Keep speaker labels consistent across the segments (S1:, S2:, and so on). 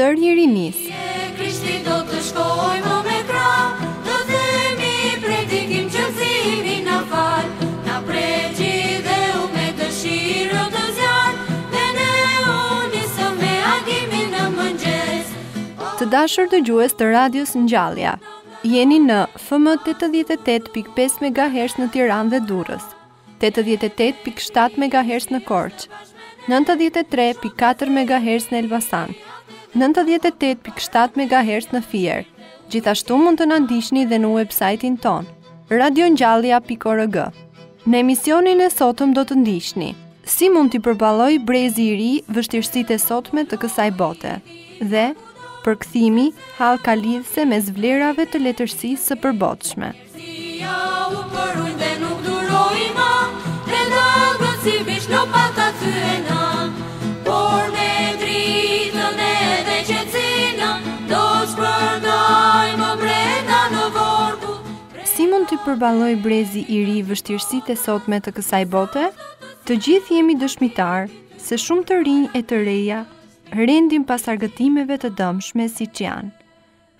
S1: zërë një rinis. Je
S2: Krishti do të shkoj më me kra, do themi predikim që zimi në fal, na pregji dhe u me të shirë të zjarë, dhe ne unisë me agimin në mëngjes.
S1: Po të dashër të gjues të radios në gjallja, jeni në FM 88.5 MHz në Tiran dhe Durës, 88.7 MHz në Korqë, 93.4 MHz në Elbasan, 98.7 MHz në Fier. Gjithashtu mund të nëndishni dhe në websajtin ton, radiongjallia.org. Në emisionin e sotëm do të ndishni, si mund të përbaloj brezi i ri vështirësit e sotme të kësaj bote, dhe për këthimi hal ka lidhse me zvlerave të letërsi së përbotshme. Si ja
S2: u dhe nuk dhe si pa,
S1: përballoj brezi i ri vështirësitë sot me të kësaj bote? Të gjithë jemi dëshmitar se shumë të rinj e të reja rendin pas argëtimeve të dëmshme si që janë.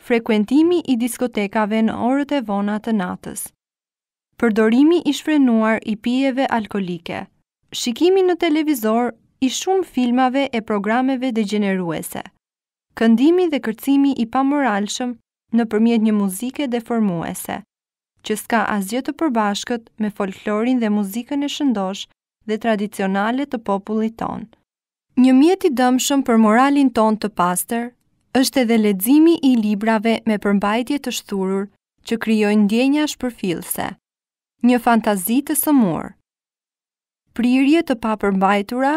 S1: Frekuentimi i diskotekave në orët e vona të natës. Përdorimi i shfrenuar i pijeve alkolike. Shikimi në televizor i shumë filmave e programeve degeneruese. Këndimi dhe kërcimi i pamoralshëm në përmjet një muzike deformuese. formuese që s'ka asgjë të përbashkët me folklorin dhe muzikën e shëndosh dhe tradicionale të popullit ton. Një mjet i dëmshëm për moralin ton të pastër është edhe leximi i librave me përmbajtje të shturur që krijojnë ndjenja shpërfillse. Një fantazi të sëmur. Prirje të papërmbajtura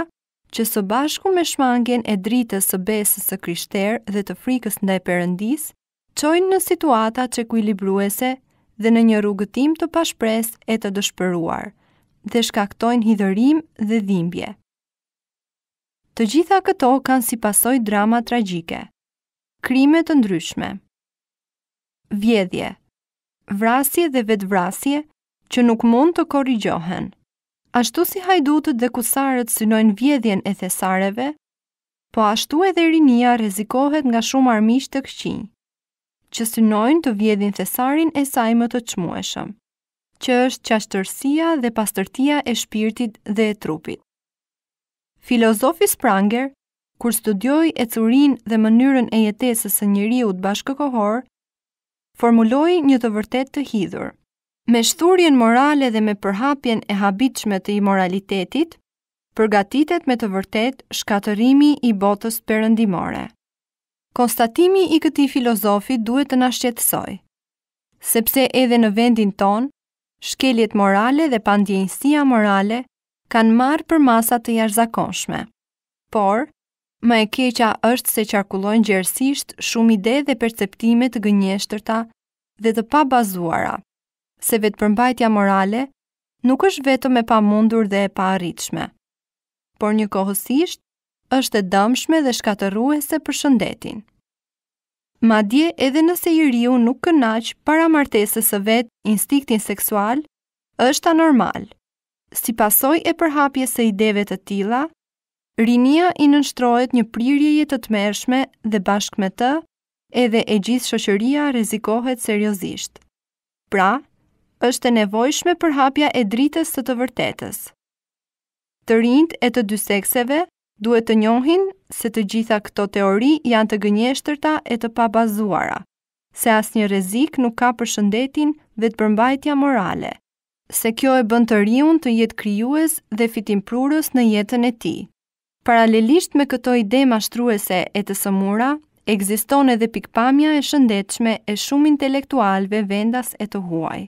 S1: që së bashku me shmangen e dritës së besës së krishterë dhe të frikës ndaj Perëndisë, çojnë në situata që dhe në një rrugëtim të pashpres e të dëshpëruar, dhe shkaktojnë hidërim dhe dhimbje. Të gjitha këto kanë si pasoj drama tragjike. Krimet të ndryshme Vjedhje Vrasje dhe vetvrasje që nuk mund të korrigjohen. Ashtu si hajdutët dhe kusarët synojnë vjedhjen e thesareve, po ashtu edhe rinia rezikohet nga shumë armisht të këqinjë që synojnë të vjedhin thesarin e saj më të çmueshëm, që është qashtërsia dhe pastërtia e shpirtit dhe e trupit. Filozofi Spranger, kur studioi curin dhe mënyrën e jetesës së njeriu të bashkëkohor, formuloi një të vërtetë të hidhur. Me shturjen morale dhe me përhapjen e habitshme të imoralitetit, përgatitet me të vërtetë shkatërimi i botës perëndimore. Konstatimi i këti filozofi duhet të nashqetësoj, sepse edhe në vendin ton, shkeljet morale dhe pandjenësia morale kanë marë për masat të jashtëzakonshme. Por, më e keqa është se qarkullojnë gjersisht shumë ide dhe perceptimet të gënjeshtërta dhe të pa bazuara, se vetë përmbajtja morale nuk është vetëm e pa mundur dhe e pa Por një kohësisht, është e dëmshme dhe shkatëruese për shëndetin. Ma dje edhe nëse i riu nuk kënaq para martesës së vet instiktin seksual, është anormal. Si pasoj e përhapjes së ideve të tila, rinia i nënshtrohet një prirje jetë të mershme dhe bashkë me të, edhe e gjithë shoqëria rrezikohet seriozisht. Pra, është e nevojshme përhapja e dritës së të vërtetës. Të rinjt e të dy sekseve duhet të njohin se të gjitha këto teori janë të gënjeshtërta e të pabazuara, se asnjë rrezik nuk ka për shëndetin dhe të përmbajtja morale, se kjo e bën të riun të jetë krijues dhe fitimprurës në jetën e tij. Paralelisht me këto ide shtruese e të sëmura, ekziston edhe pikpamja e shëndetshme e shumë intelektualve vendas e të huaj,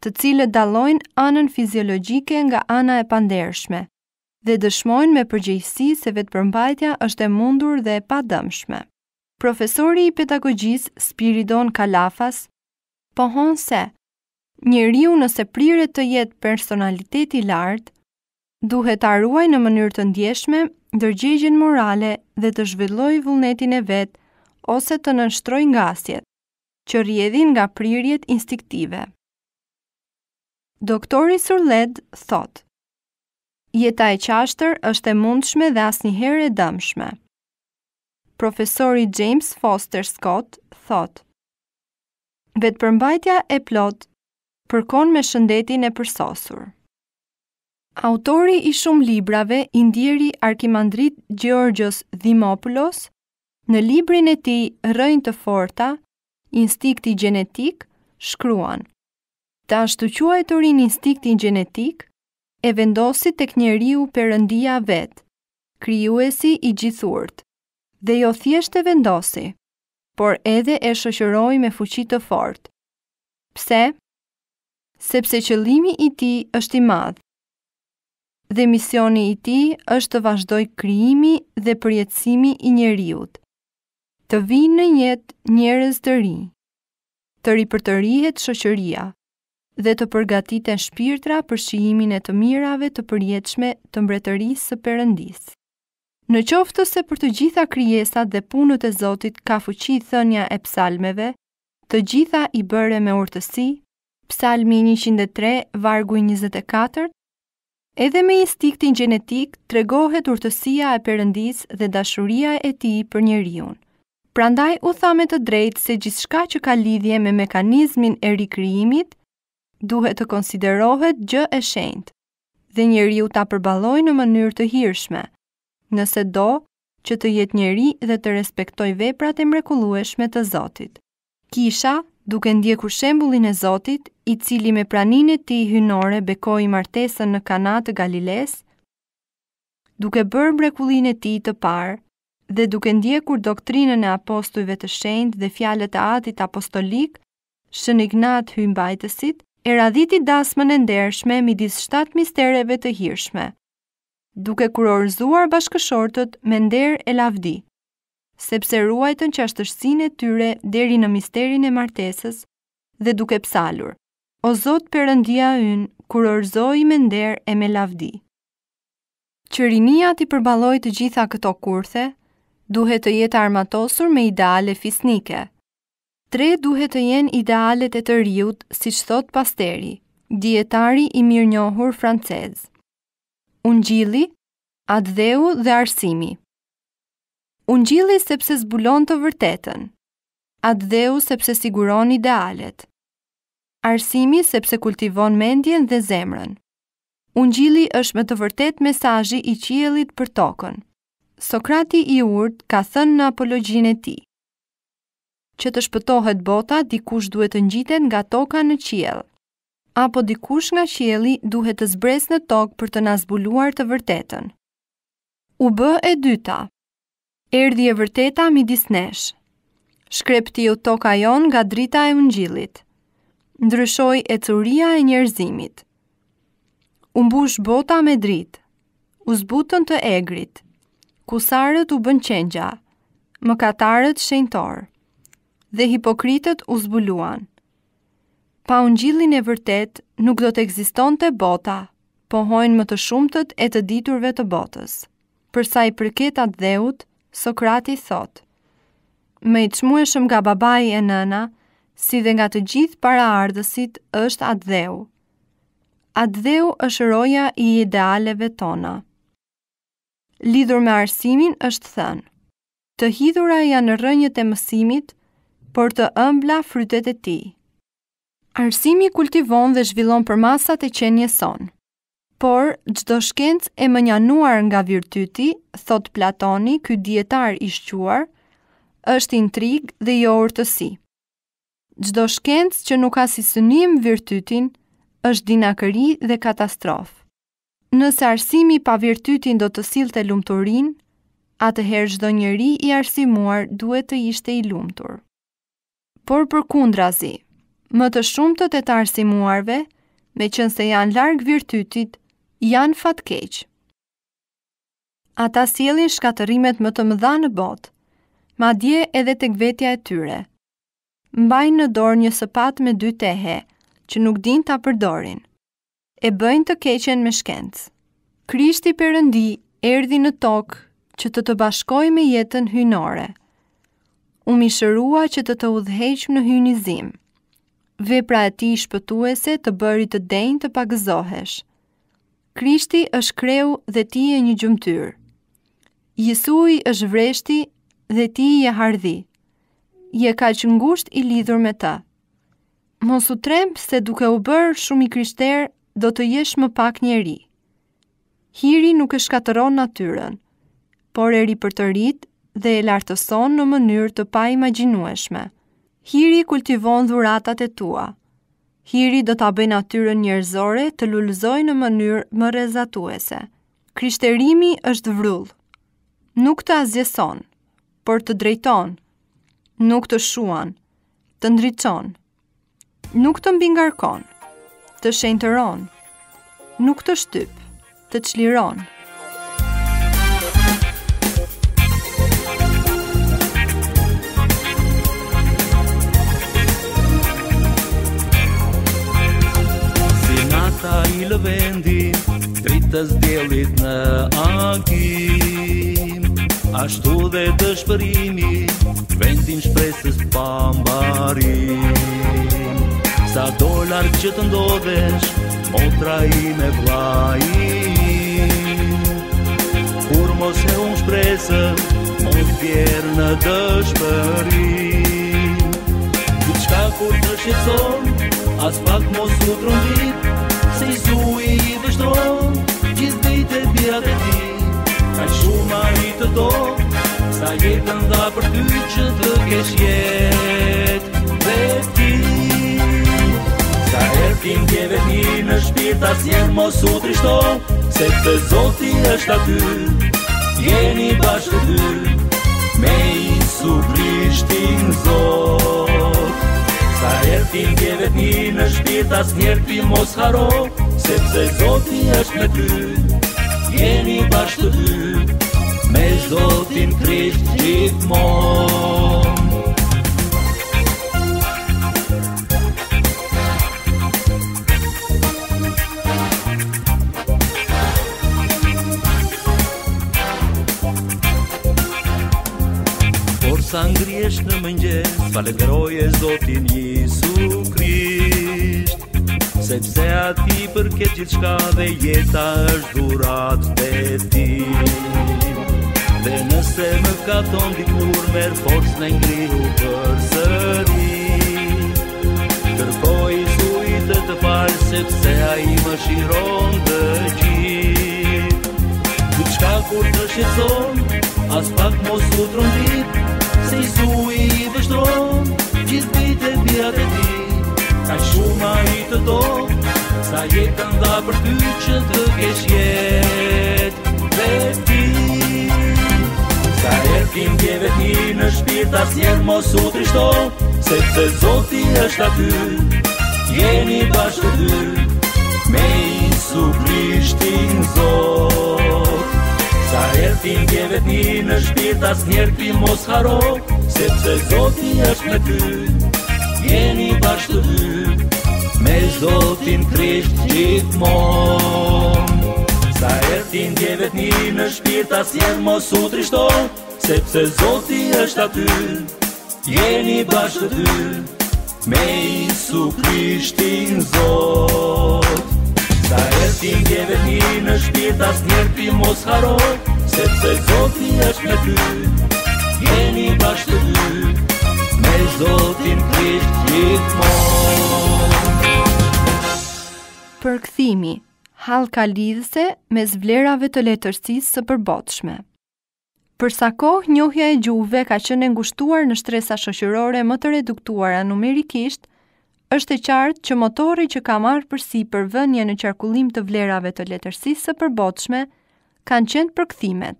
S1: të cilët dallojnë anën fiziologjike nga ana e pandershme dhe dëshmojnë me përgjegjësi se vetë përmbajtja është e mundur dhe e pa dëmshme. Profesori i pedagogjisë Spiridon Kalafas pohon se njeriu nëse priret të jetë personaliteti lartë, duhet ta ruaj në mënyrë të ndjeshme ndërgjegjen morale dhe të zhvilloj vullnetin e vetë ose të nënshtroj ngasjet që rjedhin nga prirjet instiktive. Doktori Surled thotë, Jeta e qashtër është e mundshme dhe asnjëherë herë e dëmshme. Profesori James Foster Scott thot, Vetë përmbajtja e plot përkon me shëndetin e përsosur. Autori i shumë librave, indjeri Arkimandrit Gjorgjos Dimopoulos, në librin e ti Rëjnë të Forta, Instikti Gjenetik, shkruan. Ta shtuquaj të rinë instiktin gjenetik, e vendosi të njeriu përëndia vetë, kryuesi i gjithurt, dhe jo thjesht e vendosi, por edhe e shëshëroj me fuqit të fort. Pse? Sepse qëlimi i ti është i madhë, dhe misioni i ti është të vazhdoj kryimi dhe përjetësimi i njeriut, të vinë në jetë njerës të ri, të ripërtërihet shëshëria dhe të përgatiten shpirtra për shijimin e të mirave të përjetshme të mbretërisë së Perëndisë. Në qoftë se për të gjitha krijesat dhe punët e Zotit ka fuqi thënia e psalmeve, të gjitha i bëre me urtësi, psalmi 103, vargu 24, edhe me instiktin genetik të regohet urtësia e përëndis dhe dashuria e ti për njeriun. Prandaj u thame të drejtë se gjithshka që ka lidhje me mekanizmin e rikriimit, duhet të konsiderohet gjë e shenjtë dhe njeriu ta përballojë në mënyrë të hirshme. Nëse do që të jetë njeri dhe të respektoj veprat e mrekullueshme të Zotit. Kisha, duke ndjekur shembullin e Zotit, i cili me praninë e tij hynore bekoi martesën në kanat të Galiles, duke bërë mrekullinë e tij të parë dhe duke ndjekur doktrinën e apostujve të shenjtë dhe fjalët e Atit apostolik, Shën Ignat hymbajtësit, e radhiti dasmën e ndershme midis shtatë mistereve të hirshme, duke kurorzuar bashkëshortët me nder e lavdi, sepse ruajtën qashtërsin e tyre deri në misterin e martesës dhe duke psalur. O Zot përëndia ynë, kur me nder e me lavdi. Qërinia ti përbaloj të gjitha këto kurthe, duhet të jetë armatosur me ideale fisnike. Tre duhet të jenë idealet e të rriut, si që thot pasteri, dietari i mirë njohur francez. Unë gjili, dheu dhe arsimi. Unë gjili sepse zbulon të vërtetën, dheu sepse siguron idealet. Arsimi sepse kultivon mendjen dhe zemrën. Unë gjili është me të vërtet mesajji i qielit për tokën. Sokrati i urt ka thënë në apologjin e ti që të shpëtohet bota, dikush duhet të ngjiten nga toka në qiell. Apo dikush nga qielli duhet të zbres në tokë për të zbuluar të vërtetën. U bë e dyta. Erdi e vërteta midis nesh. Shkrepti u toka jon nga drita e ungjillit. Ndryshoi e e njerëzimit. U mbush bota me dritë. U zbutën të egrit. Kusarët u bën qengja. Mëkatarët shenjtorë dhe hipokritët u zbuluan. Pa ungjillin e vërtet, nuk do të ekzistonte bota, po hojnë më të shumtët e të diturve të botës. Për sa i përket atë dheut, Sokrati thot: Më i çmueshëm nga babai e nëna, si dhe nga të gjithë para ardhësit, është atë dheu. Atë dheu është roja i idealeve tona. Lidhur me arsimin është thënë: Të hidhura janë rënjët e mësimit, për të ëmbla frytet e ti. Arsimi kultivon dhe zhvillon për masat e qenje son. Por, gjdo shkenc e më njanuar nga virtyti, thot Platoni, ky djetar ishquar, është intrig dhe jo urtësi. Gjdo shkenc që nuk ka si sënim virtytin, është dinakëri dhe katastrofë. Nëse arsimi pa virtytin do të silë të lumëturin, atëherë gjdo njeri i arsimuar duhet të ishte i lumëturë por për kundrazi, më të shumë të të tarësi me qënë se janë largë virtytit, janë fatkeq. Ata sielin shkaterimet më të mëdha në bot, ma dje edhe të gvetja e tyre. Mbajnë në dorë një sëpat me dy tehe, që nuk din të apërdorin. E bëjnë të keqen me shkendës. Krishti përëndi erdi në tokë që të të bashkoj me jetën hynore u mishërua që të të udhëheqim në hynizim. zim. Vepra e ti shpëtuese të bëri të denjë të pagëzohesh. Krishti është kreu dhe ti e një gjumëtyr. Jesui është vreshti dhe ti je hardhi. Je ka që ngusht i lidhur me ta. Mosu trempë se duke u bërë shumë i krishter, do të jesh më pak njeri. Hiri nuk e shkatëron natyren, por e ri për të rritë dhe e lartëson në mënyrë të pa imaginueshme. Hiri kultivon dhuratat e tua. Hiri do t'a bëjnë atyre njerëzore të lullëzoj në mënyrë më rezatuese. Krishterimi është vrull. Nuk të azjeson, por të drejton. Nuk të shuan, të ndriton. Nuk të mbingarkon, të shenteron. Nuk të shtyp, të qliron. Nuk të shtyp, të qliron.
S2: i lëvendi, dritës djelit në ankim. Ashtu dhe të shpërimi, vendin shpresës pambarim Sa dolar që të ndodhesh, o traji me vlajim Kur mos e unë shpresë o të në të shpërim. Kur të shqizon, as pak mos u trundit Një i dështron, gjithë e pia dhe ti Në shumari të do, sa jetë nda për ty që të kesh jetë dhe ti Sa erë tjeve të në shpirt, as mos u trishto Se të zoti është aty, t'jeni bashkë t'y Me i suprishtin zot Sa erë ti në shpirt, as njerë ti mos harot Sepse se zoti është me ty Jeni bashkë të ty Me zotin krisht që Por sa ngriesh në mëngjes Falenderoj e zotin jisu krisht Sepse ati për këtë gjithë shka dhe jeta është durat dhe ti Dhe nëse më ka tonë dikur merë forës në ngrihu për sëri Kërkoj zujtë të falë sepse a i më shiron të gjithë Këtë shka kur të shqetson, as pak mos u trondit Se i zujtë i vështron, gjithë bitë e bjatë e ditë Ka i shumë të do Sa jetën dha për ty që të kesh jetë Dhe ti Sa e kim djeve ti në shpirt as njerë mos u trishto Se të zoti është aty Jeni bashkë dy Me i su krishtin zot Sa e kim djeve ti në shpirt as njerë ti mos haro Se të zoti është me ty jeni bashkë të dy Me zotin krisht gjithmon Sa ertin dje një në shpirt as jenë mos u trishton Sepse zotin është aty Jeni bashkë të dy Me Isu Krishtin Zot Sa ertin dje një në shpirt as njerë mos haroj Sepse zotin është me ty Jeni bashkë të dy me zotin prisht gjithmonë.
S1: Përkthimi, halka lidhse me zvlerave të letërsisë së përbotshme. Përsa kohë njohja e gjuhëve ka qenë ngushtuar në shtresa shoqërore më të reduktuara numerikisht, është e qartë që motori që ka marrë përsi për vënje në qarkullim të vlerave të letërsisë së përbotshme kanë qenë përkthimet,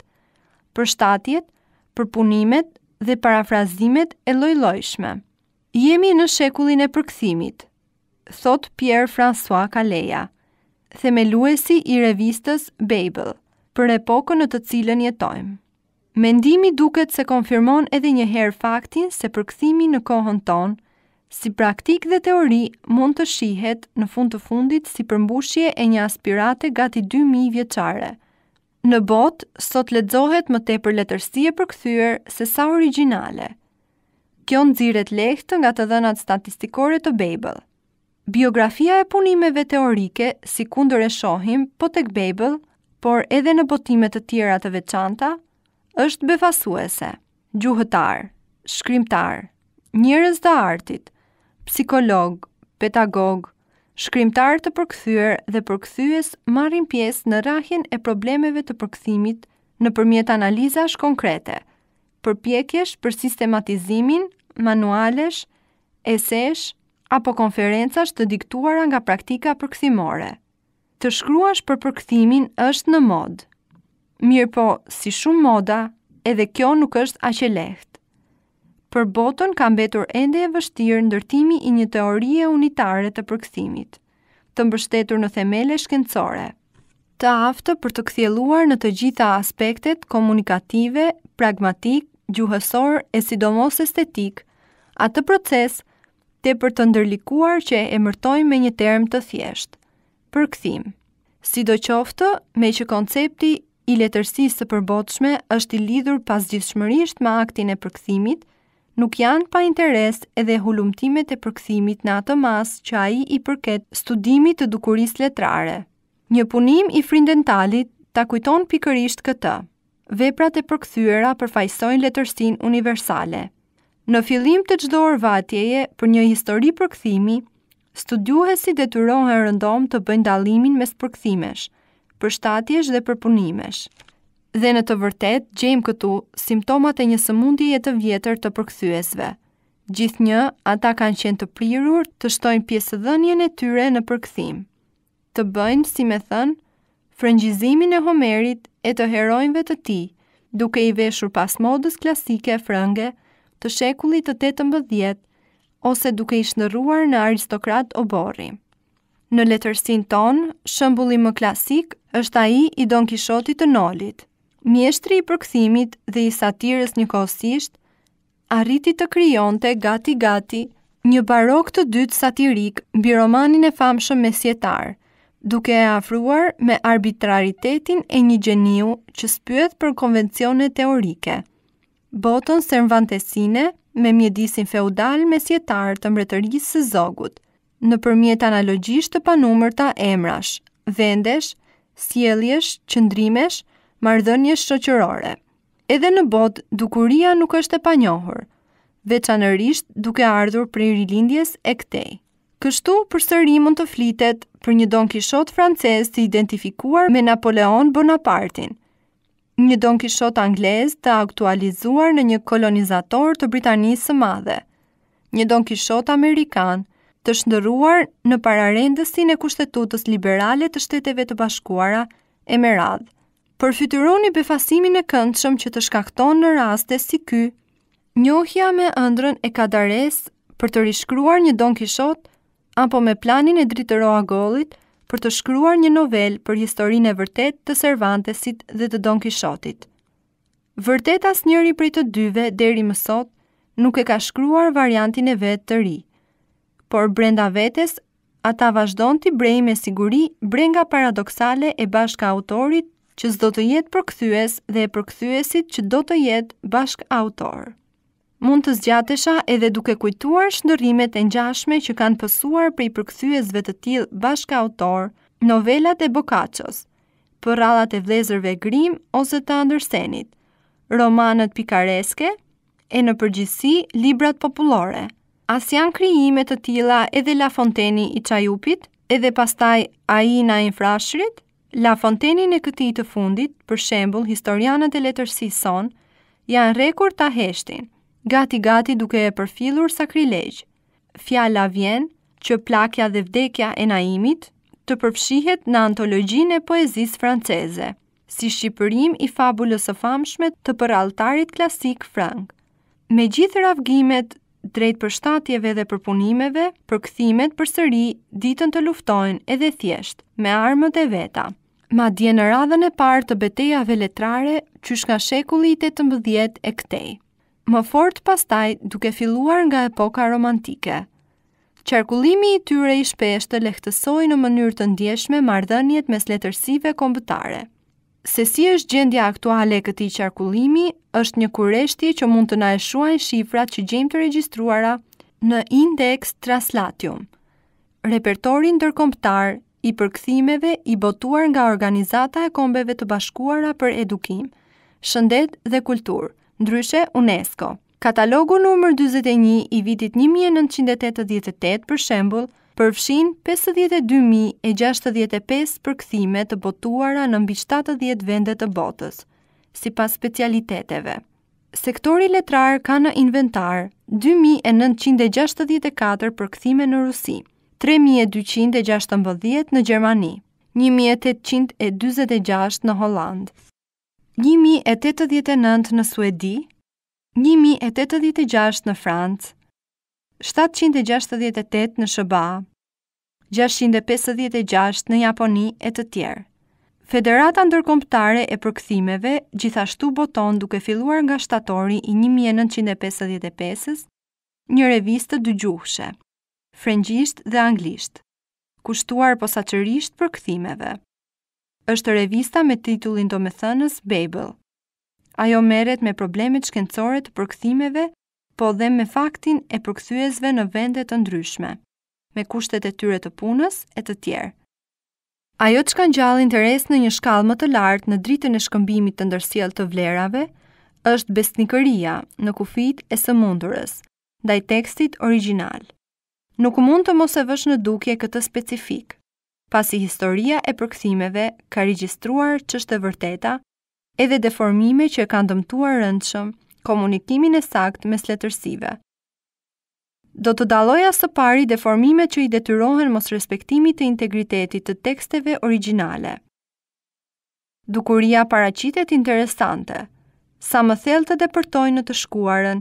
S1: përshtatjet, përpunimet dhe parafrazimet e lojlojshme. Jemi në shekullin e përkthimit, thot Pierre François Kaleja, themeluesi i revistës Babel, për epokën në të cilën jetojmë. Mendimi duket se konfirmon edhe një herë faktin se përkthimi në kohën tonë Si praktik dhe teori mund të shihet në fund të fundit si përmbushje e një aspirate gati 2000 vjeçare. Në botë, sot ledzohet më tepër letërsie për këthyër se sa originale. Kjo dziret lehtë nga të dhenat statistikore të Babel. Biografia e punimeve teorike, si kundër e shohim, po tek Babel, por edhe në botimet të tjera të veçanta, është befasuese, gjuhëtar, shkrimtar, njërës të artit, psikolog, pedagog, Shkrimtarë të përkthyer dhe përkthyes marrin pjesë në rrahjen e problemeve të përkthimit nëpërmjet analizash konkrete, përpjekjesh për sistematizimin, manualesh, esesh apo konferencash të diktuara nga praktika përkthimore. Të shkruash për përkthimin është në modë. Mirpo, si shumë moda, edhe kjo nuk është aq e lehtë për botën ka mbetur ende e vështirë ndërtimi i një teorie unitare të përkthimit, të mbështetur në themele shkencore, të aftë për të kthjelluar në të gjitha aspektet komunikative, pragmatik, gjuhësor e sidomos estetik, atë proces të për të ndërlikuar që e mërtojmë me një term të thjeshtë, përkthim. Si do qoftë, me që koncepti i letërsisë të përbotshme është i lidhur pas gjithshmërisht me aktin e përkthimit, nuk janë pa interes edhe hulumtimet e përkthimit në atë mas që a i i përket studimit të dukuris letrare. Një punim i frindentalit ta kujton pikërisht këtë. Veprat e përkthyera përfajsojnë letërsin universale. Në fillim të gjdo orvatjeje për një histori përkthimi, studiuhesi detyrohen rëndom të bëjnë dalimin mes përkthimesh, përshtatjesh dhe përpunimesh. punimesh dhe në të vërtet gjejmë këtu simptomat e një sëmundjeje të vjetër të përkthyesve. Gjithnjë, ata kanë qenë të prirur të shtojnë pjesë dhënjën e tyre në përkthim. Të bëjnë, si me thënë, frëngjizimin e Homerit e të heronjve të tij, duke i veshur pas modës klasike frënge të shekullit të 18 ose duke i shnëruar në aristokrat oborri. Në letërsin ton, shëmbullim më klasik është a i i Don Kishotit të Nolit mjeshtri i përkthimit dhe i satirës një arriti të kryonte gati-gati një barok të dytë satirik mbi romanin e famshëm mesjetar, duke e afruar me arbitraritetin e një gjeniu që spyet për konvencione teorike. Botën Cervantesine me mjedisin feudal mesjetar të mbretërisë së Zogut, në përmjet analogjisht të panumërta emrash, vendesh, sieljesh, qëndrimesh, marrëdhënie shoqërore. Edhe në bot dukuria nuk është e panjohur, veçanërisht duke ardhur prej rilindjes e këtej. Kështu, përsëri mund të flitet për një Don Kishot francez të identifikuar me Napoleon Bonapartin, një Don Kishot anglez të aktualizuar në një kolonizator të Britanisë së Madhe, një Don Kishot amerikan të shndëruar në pararendësin e kushtetutës liberale të shteteve të bashkuara e me radhë, përfytyroni befasimin e këndshëm që të shkakton në raste si ky. Njohja me ëndrën e kadares për të rishkruar një Don Kishot apo me planin e dritëroa gollit për të shkruar një novel për historinë e vërtet të Cervantesit dhe të Don Kishotit. Vërtet asnjëri prej të dyve deri më sot nuk e ka shkruar variantin e vetë të ri. Por brenda vetes, ata vazhdon të brej me siguri brenga paradoksale e bashka autorit që s'do të jetë përkthyes dhe përkthyesit që do të jetë bashk autor. Mund të zgjatesha edhe duke kujtuar shndërrimet e ngjashme që kanë pësuar i përkthyesve të tillë bashk autor, novelat e Bokaços, përrallat e vlezërve grim ose të Andersenit, romanët pikareske e në përgjithësi librat popullore. As janë krijime të tilla edhe La Fonteni i Qajupit edhe pastaj Aina i Frashrit, La Fontenin e këti të fundit, për shembul, historianët e letërsi son, janë rekur ta heshtin, gati-gati duke e përfilur sakrilegjë. Fjalla vjen që plakja dhe vdekja e naimit të përfshihet në antologjin e poezis franceze, si shqipërim i fabulës e famshme të për altarit klasik frank. Me gjithë rafgimet drejt për shtatjeve dhe përpunimeve, për këthimet për sëri, ditën të luftojnë edhe thjesht, me armët e veta. Ma dje në radhën e parë të betejave letrare, qysh nga shekulli të të mbëdhjet e këtej. Më fort pastaj duke filluar nga epoka romantike. Qarkullimi i tyre i shpeshtë të lehtësoj në mënyrë të ndjeshme mardhënjet mes letërsive kombëtare se si është gjendja aktuale e këti qarkullimi, është një kureshti që mund të na e shifrat që gjem të registruara në Index Translatium, repertorin ndërkombëtar i përkthimeve i botuar nga organizata e kombeve të bashkuara për edukim, shëndet dhe kultur, ndryshe UNESCO. Katalogu nëmër 21 i vitit 1988 për shembul, përfshin 52.065 përkthime të botuara në mbi 70 vende të botës, si pas specialiteteve. Sektori letrar ka në inventar 2.964 përkthime në Rusi, 3.216 në Gjermani, 1.826 në Hollandë, 1.089 në Suedi, 1.086 në Francë, 768 në Shëba, 656 në Japoni e të tjerë. Federata ndërkomptare e përkthimeve gjithashtu boton duke filluar nga shtatori i 1955 një revistë dë gjuhëshe, frengjisht dhe anglisht, kushtuar po përkthimeve. është revista me titullin do me thënës Babel. Ajo meret me problemet shkencore të përkthimeve po dhe me faktin e përkthyesve në vendet të ndryshme, me kushtet e tyre të punës e të tjerë. Ajo që kanë gjallë interes në një shkallë më të lartë në dritën e shkëmbimit të ndërsjel të vlerave, është besnikëria në kufit e së mundurës, da i tekstit original. Nuk mund të mos e vësh në dukje këtë specifik, pasi historia e përkthimeve ka registruar çështë të vërteta edhe deformime që e kanë dëmtuar rëndëshëm komunikimin e sakt mes letërsive. Do të daloja së pari deformime që i detyrohen mos respektimit të integritetit të teksteve originale. Dukuria paracitet interesante, sa më thellë të depërtojnë në të shkuarën,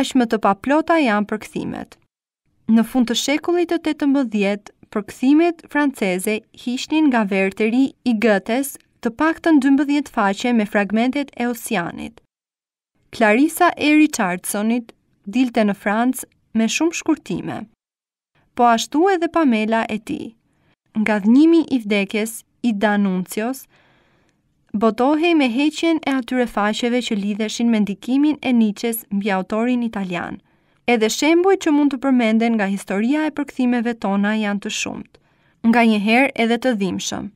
S1: ashme më të paplota janë përkëthimet. Në fund të shekullit të 18, të përkëthimet franceze hishtin nga verteri i gëtes të pak të 12 faqe me fragmentet e osianit. Clarissa e Richardsonit dilte në Francë me shumë shkurtime, po ashtu edhe Pamela e ti. Nga dhënimi i vdekjes i Danuncios, botohej me heqjen e atyre fasheve që lidheshin me ndikimin e niches mbi autorin italian. Edhe shembuj që mund të përmenden nga historia e përkthimeve tona janë të shumët, nga njëherë edhe të dhimshëm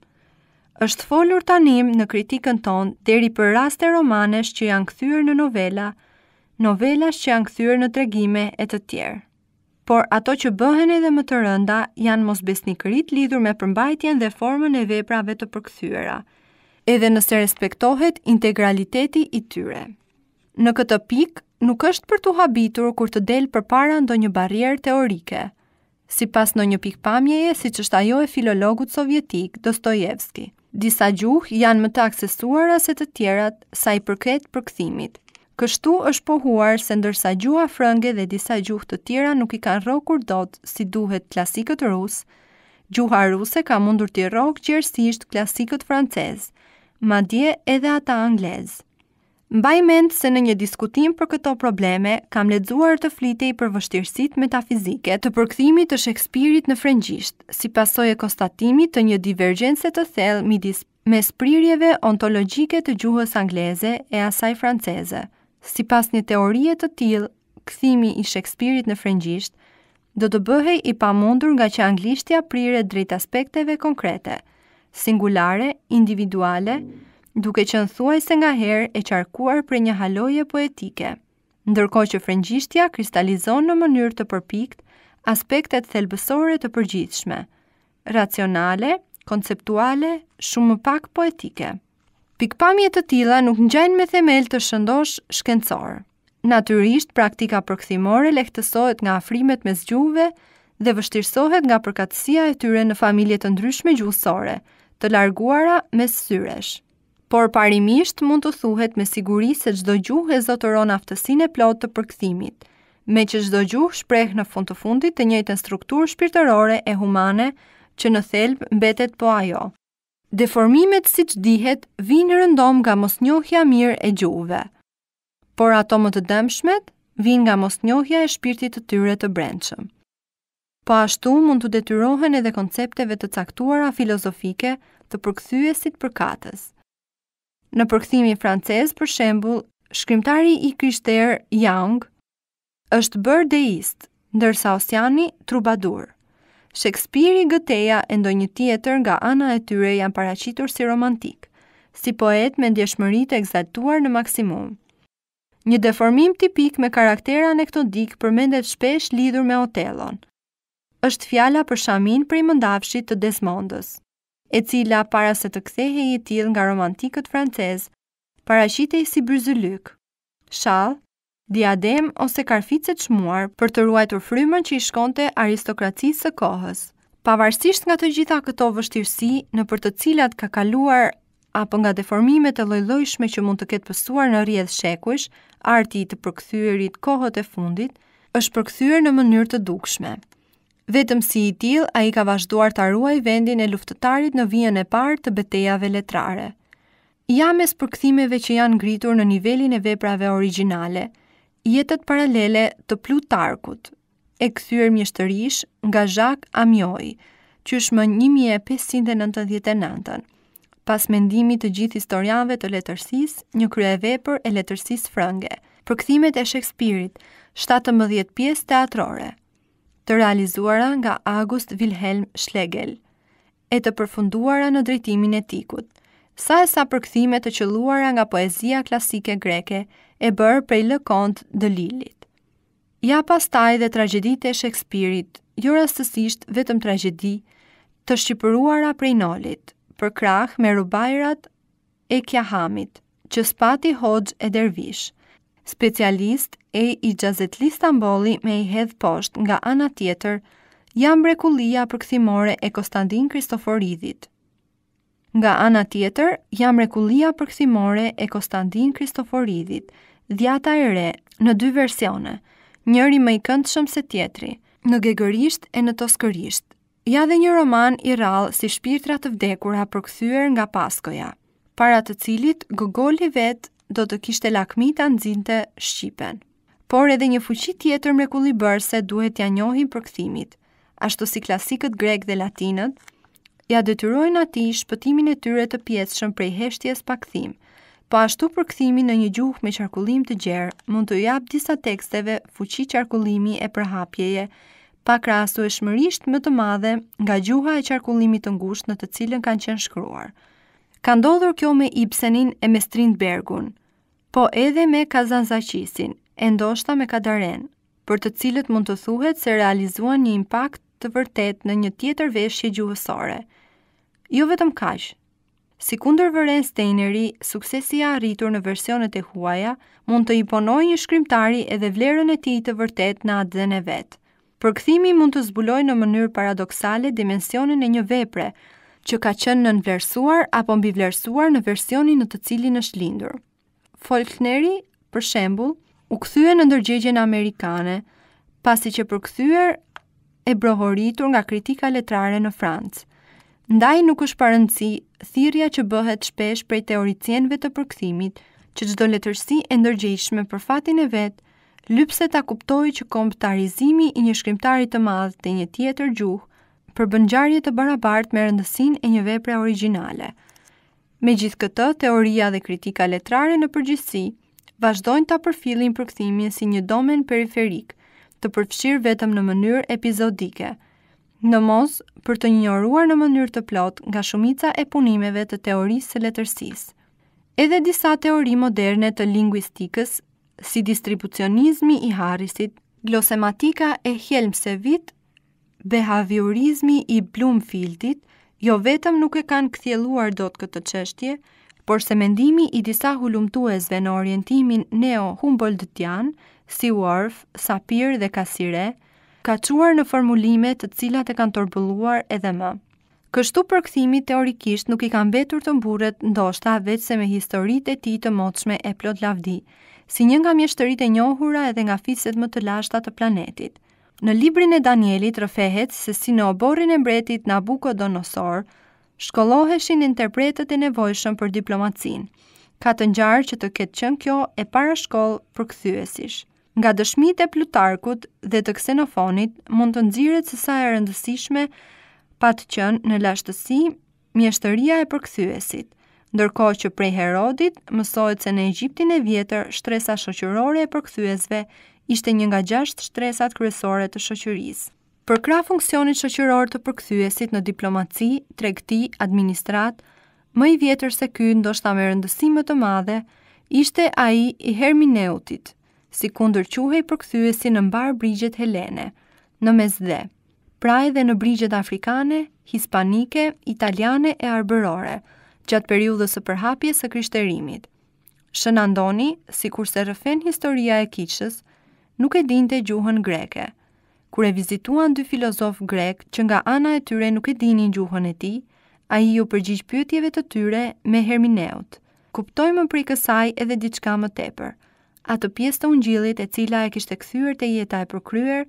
S1: është folur tanim në kritikën tonë deri për raste romanesh që janë këthyrë në novela, novelash që janë këthyrë në tregime e të tjerë. Por ato që bëhen edhe më të rënda janë mos besnikërit lidhur me përmbajtjen dhe formën e veprave të përkthyera, edhe nëse respektohet integraliteti i tyre. Në këtë pikë, nuk është për të habitur kur të delë për para ndo një barjerë teorike, si pas në një pikpamjeje si që ajo e filologut sovjetik Dostojevski disa gjuhë janë më të aksesuara se të tjerat sa i përket përkthimit. Kështu është pohuar se ndërsa gjuha frënge dhe disa gjuhë të tjera nuk i kanë rrokur dot si duhet klasikët rus, gjuha ruse ka mundur të rrokë gjersisht klasikët francez, ma dje edhe ata anglezë. Mbaj mend se në një diskutim për këto probleme kam lexuar të flitej për vështirësitë metafizike të përkthimit të Shakespeare-it në frëngjisht, si pasojë e konstatimit të një divergjence të thellë midis sprirjeve ontologjike të gjuhës angleze e asaj franceze. Sipas një teorie të tillë, kthimi i Shakespeare-it në frëngjisht do të bëhej i pamundur nga që anglishtja prire drejt aspekteve konkrete, singulare, individuale, duke që në thuaj se nga herë e qarkuar për një haloje poetike, ndërko që frengjishtja kristalizon në mënyrë të përpikt aspektet thelbësore të përgjithshme, racionale, konceptuale, shumë më pak poetike. Pikpamje të tila nuk në me themel të shëndosh shkencorë. Naturisht, praktika përkthimore lehtësohet nga afrimet me zgjuve dhe vështirësohet nga përkatësia e tyre në familje të ndryshme gjusore, të larguara me syresh por parimisht mund të thuhet me siguri se çdo gjuhë e zotëron aftësinë plot plotë të përkthimit, me që çdo gjuhë shpreh në fund të fundit të njëjtën strukturë shpirtërore e humane që në thelb mbetet po ajo. Deformimet siç dihet vijnë rëndom nga mosnjohja mirë e gjuhëve. Por ato më të dëmshmet vijnë nga mosnjohja e shpirtit të tyre të brendshëm. Po ashtu mund të detyrohen edhe koncepteve të caktuara filozofike të përkthyesit përkatës. katës. Në përkthimi francez, për shembul, shkrimtari i kryshter Young është bërë deist, ndërsa osjani trubadur. Shakespeare i gëteja e ndo një tjetër nga ana e tyre janë paracitur si romantik, si poet me ndjeshmëri të egzatuar në maksimum. Një deformim tipik me karaktera në përmendet shpesh lidur me otelon. është fjala për shamin për i mëndafshit të Desmondës e cila para se të kthehej i tillë nga romantikët francezë, paraqitej si bryzylyk, shall, diadem ose karfice të çmuar për të ruajtur frymën që i shkonte aristokracisë së kohës. Pavarësisht nga të gjitha këto vështirësi, në për të cilat ka kaluar apo nga deformimet e lloj-llojshme që mund të ketë pësuar në rrjedh shekuish, arti i përkthyerit kohët e fundit është përkthyer në mënyrë të dukshme. Vetëm si i tillë, ai ka vazhduar ta ruaj vendin e luftëtarit në vijën e parë të betejave letrare. Ja mes përkthimeve që janë ngritur në nivelin e veprave origjinale, jetët paralele të Plutarkut, e kthyer mjeshtërish nga Jacques Amioi, qyshmë 1599. Pas mendimit të gjithë historianëve të letërsisë, një kryevepër e letërsisë frënge, përkthimet e Shakespeare-it, 17 pjesë teatrore, të realizuara nga August Wilhelm Schlegel e të përfunduara në drejtimin e tikut, sa e sa përkthime të qëlluara nga poezia klasike greke e bërë prej lëkont dë Lilit. Ja pas taj dhe tragedit e Shakespeare-it, ju jo rastësisht vetëm tragedi të shqipëruara prej nolit, për krah me rubajrat e kjahamit, që spati hodgj e dervishë, Specialist e i Gjazetli Stamboli me i hedh posht nga ana tjetër, jam brekulia këthimore e Konstantin Kristoforidit. Nga ana tjetër, jam rekulia përkëthimore e Konstantin Kristoforidit, dhjata e re, në dy versione, njëri më i këndë shumë se tjetri, në gegërisht e në toskërisht. Ja dhe një roman i rallë si shpirtrat të vdekura përkëthyër nga paskoja, para të cilit gogoli vetë do të kishte lakmi të nëzinte Shqipen. Por edhe një fuqi tjetër me kulli bërë se duhet ja njohin për këthimit, ashtu si klasikët grek dhe latinët, ja detyrojnë ati shpëtimin e tyre të pjesëshën prej heshtjes pa këthim, po ashtu për këthimi në një gjuhë me qarkullim të gjerë, mund të japë disa teksteve fuqi qarkullimi e përhapjeje, pa krasu e shmërisht më të madhe nga gjuha e qarkullimit të ngusht në të cilën kanë qenë shkruar. Ka ndodhur kjo me Ibsenin e me Strindbergun – po edhe me Kazanzaqisin, e ndoshta me Kadaren, për të cilët mund të thuhet se realizuan një impakt të vërtet në një tjetër veshje gjuhësore. Jo vetëm kaq. Si kundër Vërens Steineri, suksesi rritur arritur në versionet e huaja mund të iponoj një shkrimtari edhe vlerën e tij të vërtet në atën e vet. Përkthimi mund të zbulojë në mënyrë paradoksale dimensionin e një vepre që ka qenë nënvlerësuar apo mbivlerësuar në versionin në të cilin është lindur. Folkneri, për shembul, u këthyën në ndërgjegjen Amerikane, pasi që këthyër e brohoritur nga kritika letrare në Francë. Ndaj nuk është parëndësi thirja që bëhet shpesh prej teoricienve të përkëthimit, që gjdo letërsi e ndërgjegjshme për fatin e vetë, lypse ta kuptoj që komptarizimi i një shkrimtari të madhë të një tjetër gjuhë, për bëngjarje të barabart me rëndësin e një vepre originale – Me gjithë këtë, teoria dhe kritika letrare në përgjithsi vazhdojnë të përfilin përkëthimin si një domen periferik, të përfshirë vetëm në mënyrë epizodike. Në mos, për të njëruar në mënyrë të plot nga shumica e punimeve të teorisë së letërsisë. Edhe disa teori moderne të lingvistikës, si distribucionizmi i Harrisit, glosematika e Helmsevit, behaviorizmi i Bloomfieldit, jo vetëm nuk e kanë kthjelluar do të këtë qështje, por se mendimi i disa hulumtuesve në orientimin Neo Humboldtian, si Warf, Sapir dhe Kasire, ka quar në formulimet të cilat e kanë torbuluar edhe më. Kështu për këthimi teorikisht nuk i kanë vetur të mburet ndoshta veç se me historit e ti të moqme e plot lavdi, si njën nga mjeshtërit e njohura edhe nga fiset më të lashta të planetit. Në librin e Danielit rëfehet se si në oborin e mbretit Nabukodonosor, shkolloheshin interpretet e nevojshëm për diplomacin. Ka të njarë që të ketë qënë kjo e para shkoll për këthyesish. Nga dëshmit e Plutarkut dhe të ksenofonit, mund të nëzirët se sa e rëndësishme patë qënë në lashtësi mjeshtëria e përkthyesit, ndërko që prej Herodit mësojt se në Egjiptin e vjetër shtresa shoqërore e përkthyesve ishte një nga gjasht shtresat kryesore të shoqërisë. Për kra funksionit shoqëror të përkthyesit në diplomaci, tregti, administrat, më i vjetër se ky ndoshta me rëndësi më të madhe, ishte ai i Hermineutit, si kundër quhej përkthyesi në mbar brigjet helene, në mesdhe. Pra edhe në brigjet afrikane, hispanike, italiane e arbërore, gjatë periudhës së përhapjes së krishterimit. Shënandoni, si kurse rëfen historia e kishës, nuk e dinte gjuhën greke. Kur e vizituan dy filozof grek që nga ana e tyre nuk e dinin gjuhën e tij, ai u përgjigj pyetjeve të tyre me Hermineut. Kuptojmë prej kësaj edhe diçka më tepër. Atë pjesë të ungjillit e cila e kishte kthyer te jeta e përkryer,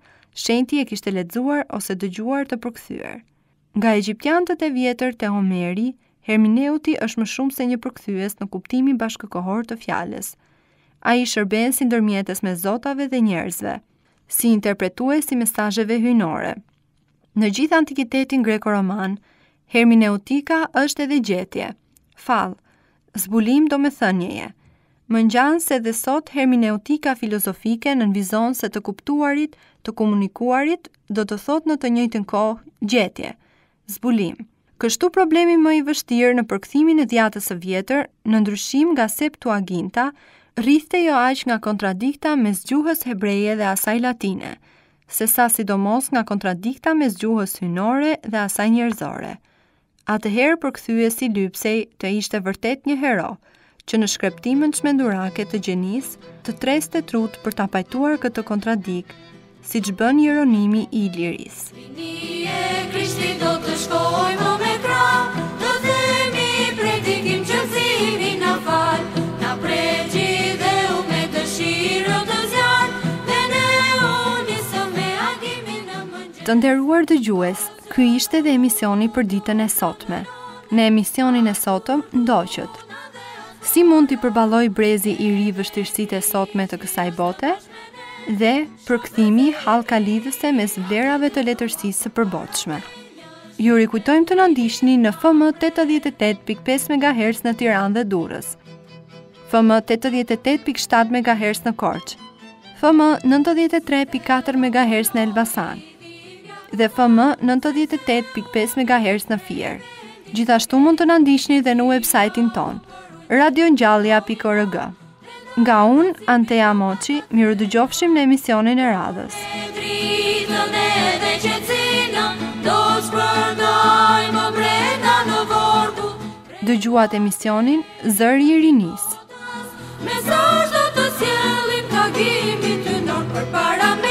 S1: shenjti e kishte lexuar ose dëgjuar të përkthyer. Nga egjiptianët e vjetër te Homeri, Hermineuti është më shumë se një përkthyes në kuptimin bashkëkohor të fjalës – a i shërben si ndërmjetës me zotave dhe njerëzve, si interpretu e si mesajëve hynore. Në gjithë antikitetin greko-roman, hermineutika është edhe gjetje, falë, zbulim do me thënjeje, më nxanë se dhe sot hermineutika filozofike në nënvizon se të kuptuarit, të komunikuarit, do të thot në të njëjtën kohë gjetje, zbulim. Kështu problemi më i vështirë në përkthimin e djatës së vjetër, në ndryshim nga Septuaginta, rrithte jo aq nga kontradikta me zgjuhës hebreje dhe asaj latine, se sa sidomos nga kontradikta me zgjuhës hynore dhe asaj njerëzore. A të herë për si lypsej të ishte vërtet një hero, që në shkreptimën që mendurake të gjenis, të tres të trut për të pajtuar këtë kontradik, si që bën njëronimi i liris.
S2: krishti do të me kërë,
S1: Të nderuar të gjues, ky ishte dhe emisioni për ditën e sotme. Në emisionin e sotëm, ndoqët. Si mund t'i përbaloj brezi i ri vështirësit e sotme të kësaj bote? Dhe përkëthimi halka lidhëse me zblerave të letërsisë së përbotshme. Ju rikujtojmë të nëndishni në FM 88.5 MHz në Tiran dhe Durës, FM 88.7 MHz në Korqë, FM 93.4 MHz në Elbasanë, dhe FM 98.5 MHz në Fier. Gjithashtu mund të na ndiqni edhe në websajtin ton, radiongjallia.org. Nga un Antea Moçi, mirë dëgjofshim në emisionin e radhës. Dëgjuat emisionin Zëri i Rinis.
S2: Mesazh do të sjellim tagimin ty nën përpara